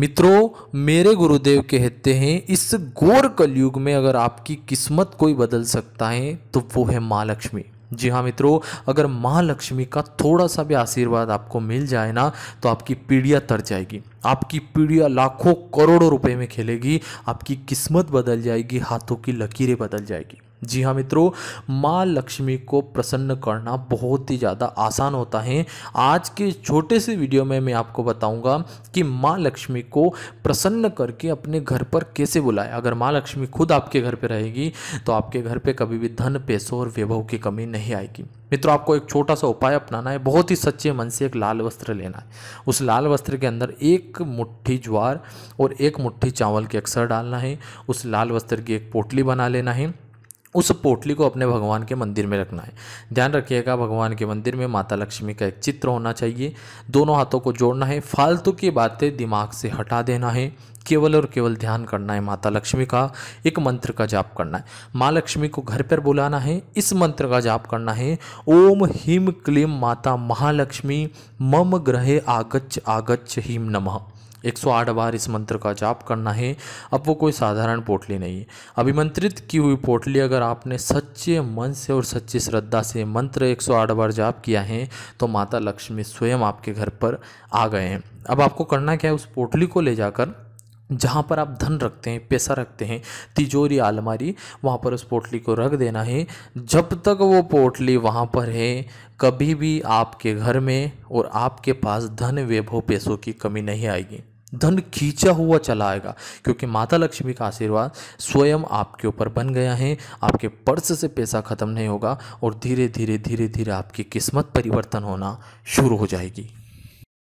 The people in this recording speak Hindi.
मित्रों मेरे गुरुदेव कहते हैं इस घोर कलयुग में अगर आपकी किस्मत कोई बदल सकता है तो वो है माँ लक्ष्मी जी हाँ मित्रों अगर माँ लक्ष्मी का थोड़ा सा भी आशीर्वाद आपको मिल जाए ना तो आपकी पीढ़ियाँ तर जाएगी आपकी पीढ़ियाँ लाखों करोड़ों रुपए में खेलेगी आपकी किस्मत बदल जाएगी हाथों की लकीरें बदल जाएगी जी हाँ मित्रों माँ लक्ष्मी को प्रसन्न करना बहुत ही ज़्यादा आसान होता है आज के छोटे से वीडियो में मैं आपको बताऊंगा कि माँ लक्ष्मी को प्रसन्न करके अपने घर पर कैसे बुलाएं अगर माँ लक्ष्मी खुद आपके घर पर रहेगी तो आपके घर पर कभी भी धन पैसों और वैभव की कमी नहीं आएगी मित्रों आपको एक छोटा सा उपाय अपनाना है बहुत ही सच्चे मन से एक लाल वस्त्र लेना है उस लाल वस्त्र के अंदर एक मुट्ठी ज्वार और एक मुट्ठी चावल के अक्सर डालना है उस लाल वस्त्र की एक पोटली बना लेना है उस पोटली को अपने भगवान के मंदिर में रखना है ध्यान रखिएगा भगवान के मंदिर में माता लक्ष्मी का एक चित्र होना चाहिए दोनों हाथों को जोड़ना है फालतू की बातें दिमाग से हटा देना है केवल और केवल ध्यान करना है माता लक्ष्मी का एक मंत्र का जाप करना है माँ लक्ष्मी को घर पर बुलाना है इस मंत्र का जाप करना है ओम हीम क्लीम माता महालक्ष्मी मम ग्रहे आगच्छ आगच्छ हीम नमः 108 बार इस मंत्र का जाप करना है अब वो कोई साधारण पोटली नहीं है अभिमंत्रित की हुई पोटली अगर आपने सच्चे मन से और सच्ची श्रद्धा से मंत्र 108 बार जाप किया है तो माता लक्ष्मी स्वयं आपके घर पर आ गए हैं अब आपको करना क्या है उस पोटली को ले जाकर जहाँ पर आप धन रखते हैं पैसा रखते हैं तिजोरी आलमारी वहाँ पर उस पोटली को रख देना है जब तक वो पोटली वहाँ पर है कभी भी आपके घर में और आपके पास धन वैभव पैसों की कमी नहीं आएगी धन खींचा हुआ चला आएगा क्योंकि माता लक्ष्मी का आशीर्वाद स्वयं आपके ऊपर बन गया है आपके पर्स से पैसा ख़त्म नहीं होगा और धीरे धीरे धीरे धीरे आपकी किस्मत परिवर्तन होना शुरू हो जाएगी